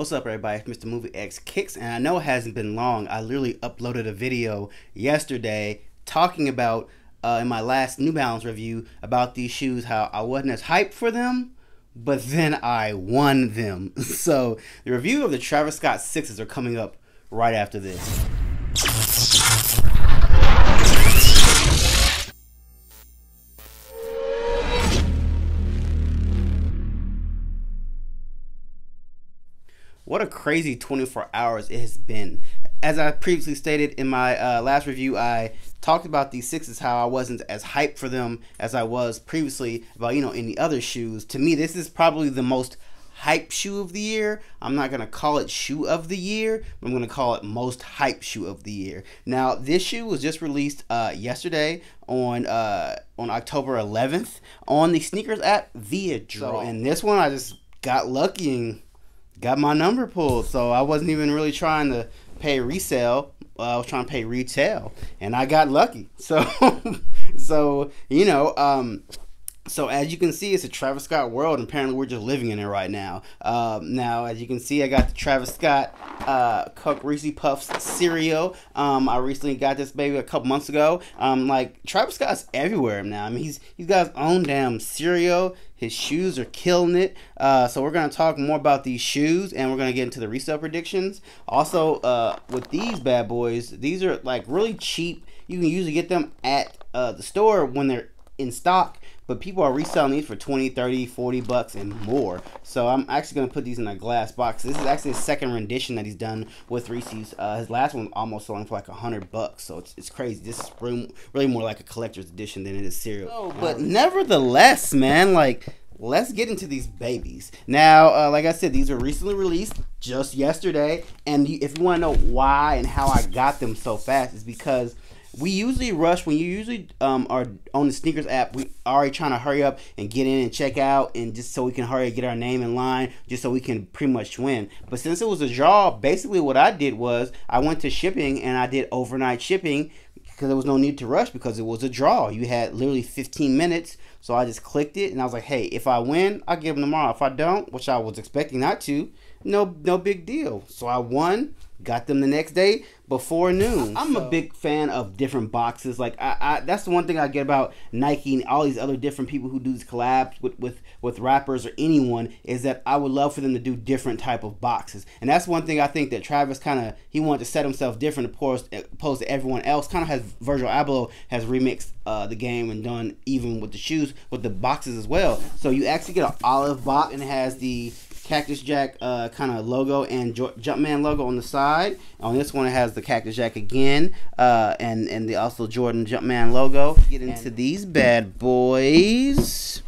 What's up, everybody? It's Mr. Movie X Kicks, and I know it hasn't been long. I literally uploaded a video yesterday talking about uh, in my last New Balance review about these shoes, how I wasn't as hyped for them, but then I won them. So the review of the Travis Scott Sixes are coming up right after this. crazy 24 hours it has been. As I previously stated in my uh, last review, I talked about these sixes how I wasn't as hyped for them as I was previously about you know any other shoes. To me, this is probably the most hype shoe of the year. I'm not gonna call it shoe of the year. I'm gonna call it most hype shoe of the year. Now this shoe was just released uh, yesterday on uh, on October 11th on the sneakers app via Draw, so, and this one I just got lucky and got my number pulled. So I wasn't even really trying to pay resale. Uh, I was trying to pay retail, and I got lucky. So, so you know, um, so as you can see, it's a Travis Scott world, and apparently we're just living in it right now. Um, now, as you can see, I got the Travis Scott uh, Cup Reese Puffs cereal. Um, I recently got this baby a couple months ago. Um, like Travis Scott's everywhere now. I mean, he's he's got his own damn cereal. His shoes are killing it. Uh, so we're gonna talk more about these shoes, and we're gonna get into the resale predictions. Also, uh, with these bad boys, these are like really cheap. You can usually get them at uh, the store when they're in stock but people are reselling these for 20 30 40 bucks and more so i'm actually going to put these in a glass box this is actually the second rendition that he's done with reese's uh, his last one almost selling for like 100 bucks so it's, it's crazy this is really, really more like a collector's edition than it is cereal oh, but nevertheless man like let's get into these babies. Now, uh, like I said, these were recently released just yesterday. And if you want to know why and how I got them so fast, is because we usually rush when you usually um, are on the sneakers app we already trying to hurry up and get in and check out and just so we can hurry get our name in line just so we can pretty much win but since it was a draw basically what i did was i went to shipping and i did overnight shipping because there was no need to rush because it was a draw you had literally 15 minutes so I just clicked it and I was like, hey, if I win, I'll give them tomorrow. If I don't, which I was expecting not to, no no big deal. So I won, got them the next day before noon. I'm so. a big fan of different boxes. Like I, I, that's the one thing I get about Nike and all these other different people who do these collabs with, with with rappers or anyone is that I would love for them to do different type of boxes. And that's one thing I think that Travis kind of he wanted to set himself different opposed opposed to everyone else. Kind of has Virgil Abloh has remixed uh, the game and done even with the shoes, with the boxes as well. So you actually get an olive box and it has the Cactus Jack uh, kind of logo and jo- Jumpman logo on the side. On this one, it has the Cactus Jack again, uh, and and the also Jordan Jumpman logo. Get into and these bad boys.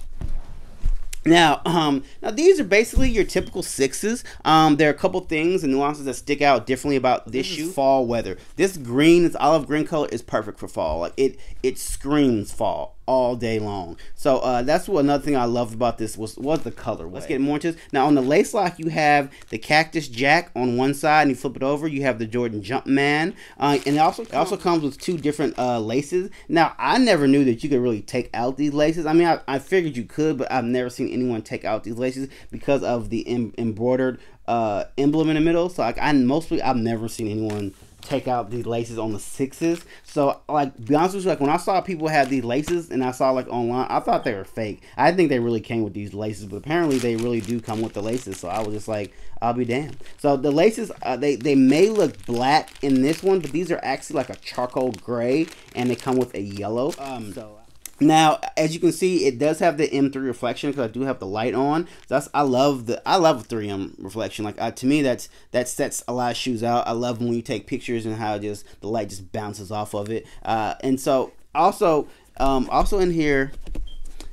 Now, um, now these are basically your typical sixes. Um, there are a couple things and nuances that stick out differently about this, this mm-hmm. fall weather. This green, this olive green color, is perfect for fall. Like it, it screams fall all day long. So uh, that's what another thing I loved about this was was the color. Let's get more into this. Now on the lace lock, you have the Cactus Jack on one side, and you flip it over, you have the Jordan Jumpman, uh, and it also it also comes with two different uh, laces. Now I never knew that you could really take out these laces. I mean, I, I figured you could, but I've never seen anyone take out these laces because of the em embroidered uh, emblem in the middle. So like I mostly I've never seen anyone take out these laces on the sixes. So like be honest with you, like when I saw people have these laces and I saw like online, I thought they were fake. I think they really came with these laces, but apparently they really do come with the laces. So I was just like, I'll be damned. So the laces, uh, they they may look black in this one, but these are actually like a charcoal gray, and they come with a yellow. Um, so. Now, as you can see, it does have the M3 reflection because I do have the light on. that's I love the I love 3M reflection. Like I, to me, that's that sets a lot of shoes out. I love when you take pictures and how just the light just bounces off of it. Uh, and so also um, also in here,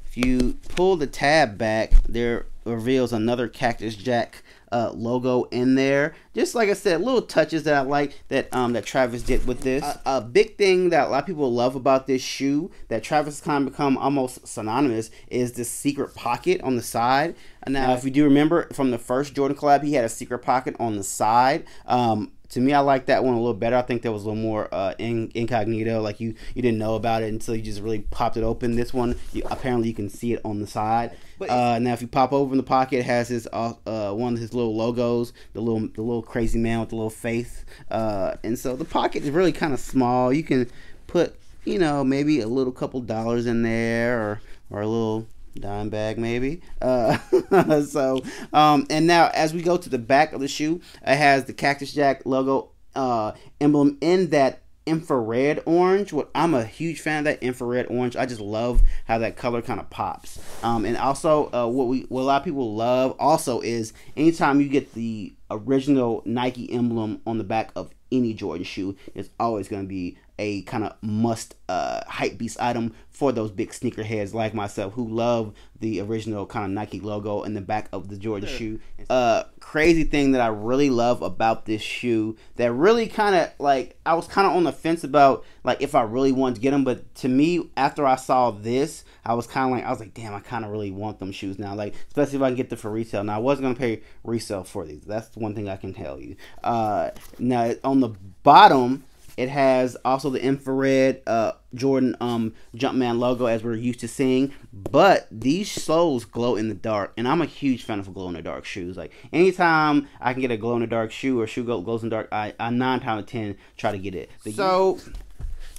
if you pull the tab back, there reveals another Cactus Jack uh, logo in there. Just like I said, little touches that I like that um, that Travis did with this. A, uh, a big thing that a lot of people love about this shoe that Travis has kind of become almost synonymous is the secret pocket on the side. Now, if you do remember from the first Jordan collab, he had a secret pocket on the side. Um, to me, I like that one a little better. I think that was a little more uh, in, incognito, like you you didn't know about it until you just really popped it open. This one, you, apparently, you can see it on the side. Uh, now, if you pop open the pocket, it has this uh, uh uh, one of his little logos, the little the little crazy man with the little face. Uh, and so the pocket is really kind of small. You can put you know maybe a little couple dollars in there or or a little dime bag maybe uh, so um, and now as we go to the back of the shoe it has the cactus jack logo uh, emblem in that infrared orange. What I'm a huge fan of that infrared orange. I just love how that color kind of pops. Um, and also, uh, what we what a lot of people love also is anytime you get the original Nike emblem on the back of any Jordan shoe, it's always going to be a kind of must uh, hype beast item for those big sneakerheads like myself who love the original kind of Nike logo in the back of the Jordan shoe. Uh, crazy thing that I really love about this shoe that really kind of like I was kind of on the fence about like if I really wanted to get them, but to me after I saw this, I was kind of like I was like, damn, I kind of really want them shoes now. Like especially if I can get them for retail. Now I wasn't gonna pay resale for these. That's one thing I can tell you. Uh, now on the bottom it has also the infrared uh, Jordan um, Jumpman logo as we're used to seeing. But these soles glow in the dark, and I'm a huge fan of glow in the dark shoes. Like anytime I can get a glow in the dark shoe or shoe glows in the dark, I, I nine times ten try to get it. But so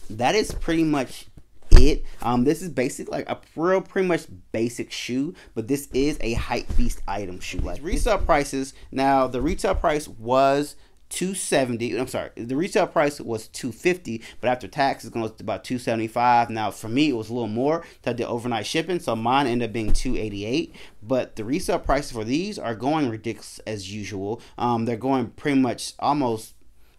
that is pretty much it. Um, this is basic, like a real pretty much basic shoe, but this is a hype beast item shoe. Like resale prices. Now the retail price was 270 i'm sorry the retail price was 250 but after tax it's going to about 275 now for me it was a little more to the overnight shipping so mine ended up being 288 but the resale prices for these are going ridiculous as usual um, they're going pretty much almost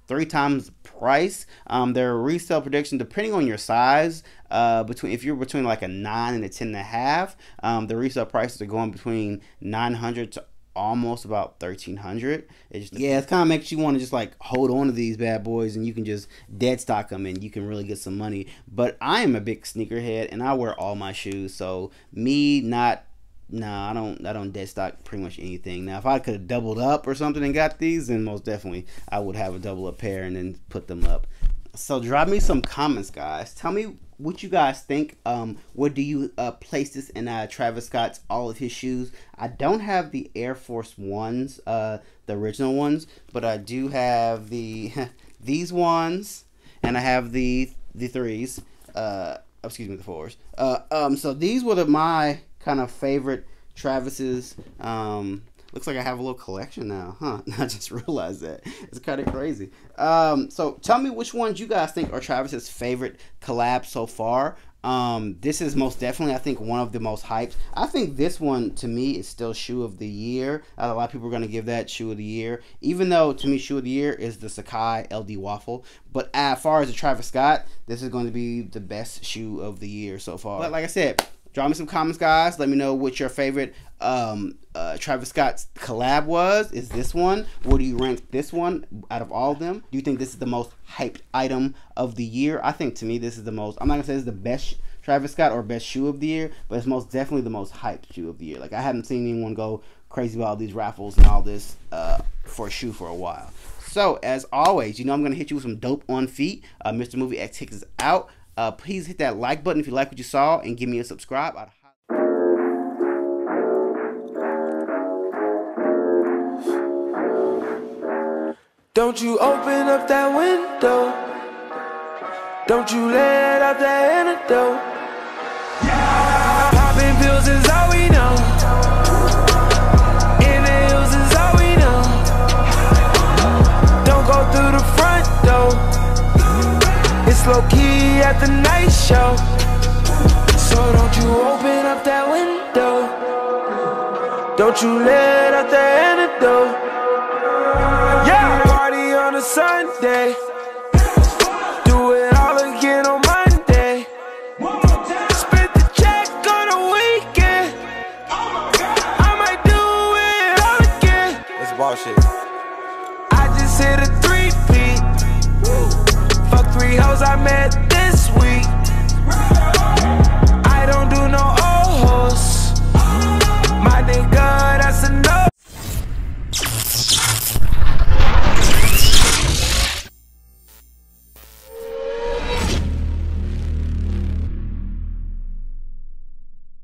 three times price um, their resale prediction depending on your size uh, between if you're between like a nine and a ten and a half um, the resale prices are going between 900 to almost about 1300 it's just, yeah it kind of makes you want to just like hold on to these bad boys and you can just dead stock them and you can really get some money but i am a big sneakerhead and i wear all my shoes so me not nah i don't i don't dead stock pretty much anything now if i could have doubled up or something and got these then most definitely i would have a double up pair and then put them up so drop me some comments guys tell me what you guys think. Um, what do you uh, place this in uh, Travis Scott's all of his shoes? I don't have the Air Force ones, uh, the original ones, but I do have the these ones, and I have the the threes. Uh, oh, excuse me, the fours. Uh, um, so these were the, my kind of favorite Travis's. Um, Looks like I have a little collection now, huh? I just realized that. It's kind of crazy. Um, so tell me which ones you guys think are Travis's favorite collab so far. Um, this is most definitely, I think, one of the most hyped. I think this one to me is still shoe of the year. a lot of people are going to give that shoe of the year, even though to me shoe of the year is the Sakai LD Waffle. But as far as the Travis Scott, this is going to be the best shoe of the year so far. But like I said, Draw me some comments, guys. Let me know what your favorite um, uh, Travis Scott's collab was. Is this one? Where do you rank this one out of all of them? Do you think this is the most hyped item of the year? I think to me, this is the most. I'm not gonna say this is the best Travis Scott or best shoe of the year, but it's most definitely the most hyped shoe of the year. Like I haven't seen anyone go crazy about all these raffles and all this uh, for a shoe for a while. So as always, you know I'm gonna hit you with some dope on feet. Uh, Mr. Movie X takes is out. Uh, please hit that like button if you like what you saw and give me a subscribe. I'd Don't you open up that window. Don't you let out that antidote. at the night show So don't you open up that window Don't you let out the antidote Yeah, party on a Sunday Do it all again on Monday Spend the check on a weekend I might do it all again That's bullshit I just hit a three-peat Fuck three hoes I met